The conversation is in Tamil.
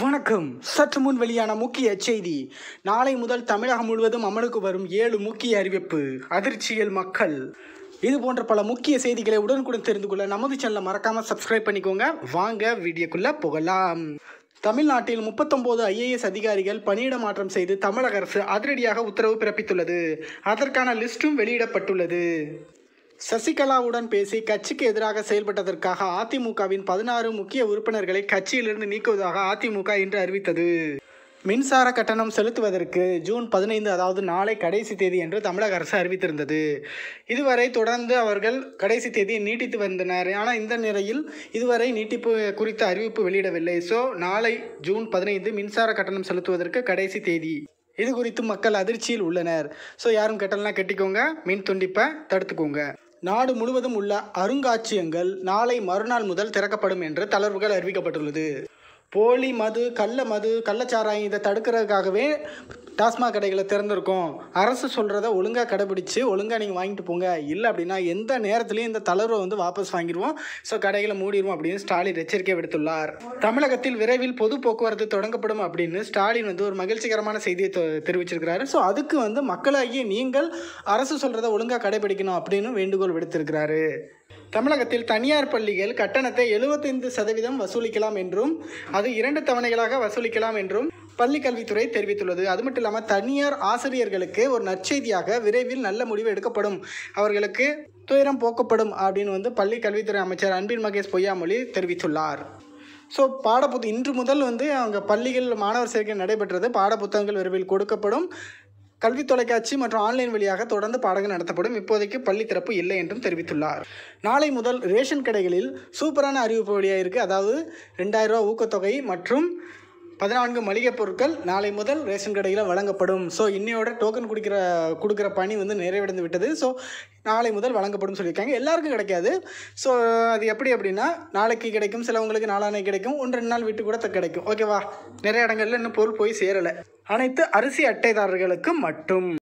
வணக்கம் சற்று முன் வெளியான முக்கிய செய்தி நாளை முதல் தமிழகம் முழுவதும் அமலுக்கு வரும் ஏழு முக்கிய அறிவிப்பு அதிர்ச்சியல் மக்கள் இது போன்ற பல முக்கிய செய்திகளை உடனுக்குடன் தெரிந்து கொள்ள நமது சேனலை மறக்காமல் சப்ஸ்கிரைப் பண்ணிக்கோங்க வாங்க வீடியோக்குள்ளே போகலாம் தமிழ்நாட்டில் முப்பத்தொம்போது ஐஏஎஸ் அதிகாரிகள் பணியிட மாற்றம் செய்து தமிழக அரசு அதிரடியாக உத்தரவு பிறப்பித்துள்ளது அதற்கான லிஸ்ட்டும் வெளியிடப்பட்டுள்ளது சசிகலாவுடன் பேசி கட்சிக்கு எதிராக செயல்பட்டதற்காக அதிமுகவின் பதினாறு முக்கிய உறுப்பினர்களை கட்சியிலிருந்து நீக்குவதாக அதிமுக இன்று அறிவித்தது மின்சார கட்டணம் செலுத்துவதற்கு ஜூன் பதினைந்து அதாவது நாளை கடைசி தேதி என்று தமிழக அரசு அறிவித்திருந்தது இதுவரை தொடர்ந்து அவர்கள் கடைசி தேதியை நீட்டித்து வந்தனர் ஆனால் இந்த நிலையில் இதுவரை நீட்டிப்பு குறித்த அறிவிப்பு வெளியிடவில்லை ஸோ நாளை ஜூன் பதினைந்து மின்சார கட்டணம் செலுத்துவதற்கு கடைசி தேதி இது குறித்து மக்கள் அதிர்ச்சியில் உள்ளனர் ஸோ யாரும் கட்டணம்லாம் கட்டிக்கோங்க மின் துண்டிப்பை தடுத்துக்கோங்க நாடு முழுவதும் உள்ள அருங்காட்சியங்கள் நாளை மறுநாள் முதல் திறக்கப்படும் என்று தளர்வுகள் அறிவிக்கப்பட்டுள்ளது போலி மது கள்ள மது கள்ளச்சாராயம் இதை தடுக்கிறதுக்காகவே டாஸ்மாக் கடைகளை திறந்திருக்கோம் அரசு சொல்கிறத ஒழுங்காக கடைபிடிச்சு ஒழுங்காக நீங்கள் வாங்கிட்டு போங்க இல்லை அப்படின்னா எந்த நேரத்துலையும் இந்த தளர்வை வந்து வாபஸ் வாங்கிடுவோம் ஸோ கடைகளை மூடிடுவோம் அப்படின்னு ஸ்டாலின் எச்சரிக்கை விடுத்துள்ளார் தமிழகத்தில் விரைவில் பொது போக்குவரத்து தொடங்கப்படும் அப்படின்னு ஸ்டாலின் வந்து ஒரு மகிழ்ச்சிகரமான செய்தியை தெரிவிச்சிருக்கிறாரு ஸோ அதுக்கு வந்து மக்களாகிய நீங்கள் அரசு சொல்கிறத ஒழுங்காக கடைபிடிக்கணும் அப்படின்னு வேண்டுகோள் விடுத்திருக்கிறாரு தமிழகத்தில் தனியார் பள்ளிகள் கட்டணத்தை எழுபத்தைந்து சதவீதம் வசூலிக்கலாம் என்றும் அது இரண்டு தவணைகளாக வசூலிக்கலாம் என்றும் பள்ளிக்கல்வித்துறை தெரிவித்துள்ளது அது மட்டும் இல்லாமல் தனியார் ஆசிரியர்களுக்கு ஒரு நற்செய்தியாக விரைவில் நல்ல முடிவு எடுக்கப்படும் அவர்களுக்கு துயரம் போக்கப்படும் அப்படின்னு வந்து பள்ளி கல்வித்துறை அமைச்சர் அன்பின் மகேஷ் பொய்யாமொழி தெரிவித்துள்ளார் ஸோ பாடப்புத்த இன்று முதல் வந்து அவங்க பள்ளிகள் மாணவர் சேர்க்கை நடைபெற்றது பாடப்புத்தகங்கள் விரைவில் கொடுக்கப்படும் கல்வி தொலைக்காட்சி மற்றும் ஆன்லைன் வழியாக தொடர்ந்து பாடங்கள் நடத்தப்படும் இப்போதைக்கு பள்ளி திறப்பு இல்லை என்றும் தெரிவித்துள்ளார் நாளை முதல் ரேஷன் கடைகளில் சூப்பரான அறிவிப்பு வழியாக இருக்குது அதாவது ரூபா ஊக்கத்தொகை மற்றும் பதினான்கு மளிகை பொருட்கள் நாளை முதல் ரேஷன் கடையில் வழங்கப்படும் ஸோ இன்னையோட டோக்கன் கொடுக்குற கொடுக்குற பணி வந்து நிறைவடைந்து விட்டது ஸோ நாளை முதல் வழங்கப்படும் சொல்லியிருக்காங்க எல்லாருக்கும் கிடைக்காது ஸோ அது எப்படி அப்படின்னா நாளைக்கு கிடைக்கும் சிலவங்களுக்கு நாளானை கிடைக்கும் ஒன்று ரெண்டு நாள் விட்டு கூட கிடைக்கும் ஓகேவா நிறைய இடங்கள்ல இன்னும் பொருள் போய் சேரலை அனைத்து அரிசி அட்டைதாரர்களுக்கு மட்டும்